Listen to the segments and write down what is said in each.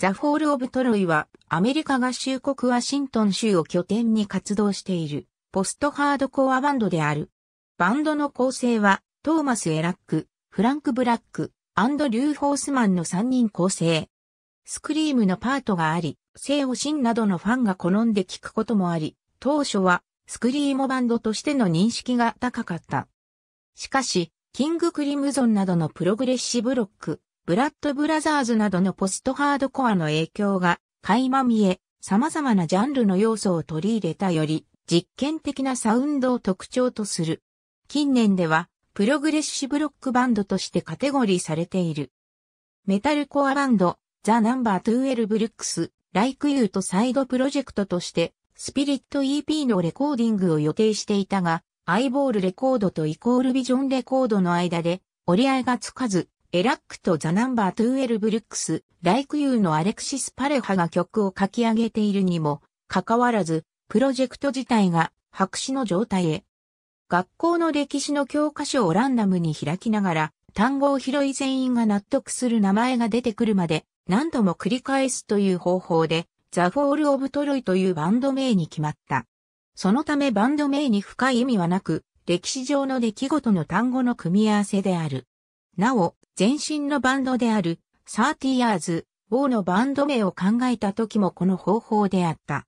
ザ・フォール・オブ・トロイは、アメリカ合衆国ワシントン州を拠点に活動している、ポストハードコアバンドである。バンドの構成は、トーマス・エラック、フランク・ブラック、アンドリュー・ホースマンの3人構成。スクリームのパートがあり、聖オシンなどのファンが好んで聴くこともあり、当初は、スクリームバンドとしての認識が高かった。しかし、キング・クリムゾンなどのプログレッシブロック、ブラッドブラザーズなどのポストハードコアの影響が垣間見え、様々なジャンルの要素を取り入れたより、実験的なサウンドを特徴とする。近年では、プログレッシブロックバンドとしてカテゴリーされている。メタルコアバンド、ザ・ナンバーエル・ブルックス、ライクユーとサイドプロジェクトとして、スピリット EP のレコーディングを予定していたが、アイボールレコードとイコールビジョンレコードの間で折り合いがつかず、エラックとザナンバーエルブルックス、ライクユーのアレクシス・パレハが曲を書き上げているにも、かかわらず、プロジェクト自体が白紙の状態へ。学校の歴史の教科書をランダムに開きながら、単語を拾い全員が納得する名前が出てくるまで、何度も繰り返すという方法で、ザ・フォール・オブ・トロイというバンド名に決まった。そのためバンド名に深い意味はなく、歴史上の出来事の単語の組み合わせである。なお、前身のバンドである、サーティアーズ、王のバンド名を考えた時もこの方法であった。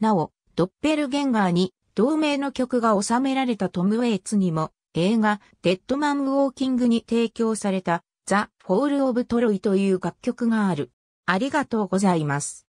なお、ドッペルゲンガーに同名の曲が収められたトム・ウェイツにも映画デッドマン・ウォーキングに提供されたザ・フォール・オブ・トロイという楽曲がある。ありがとうございます。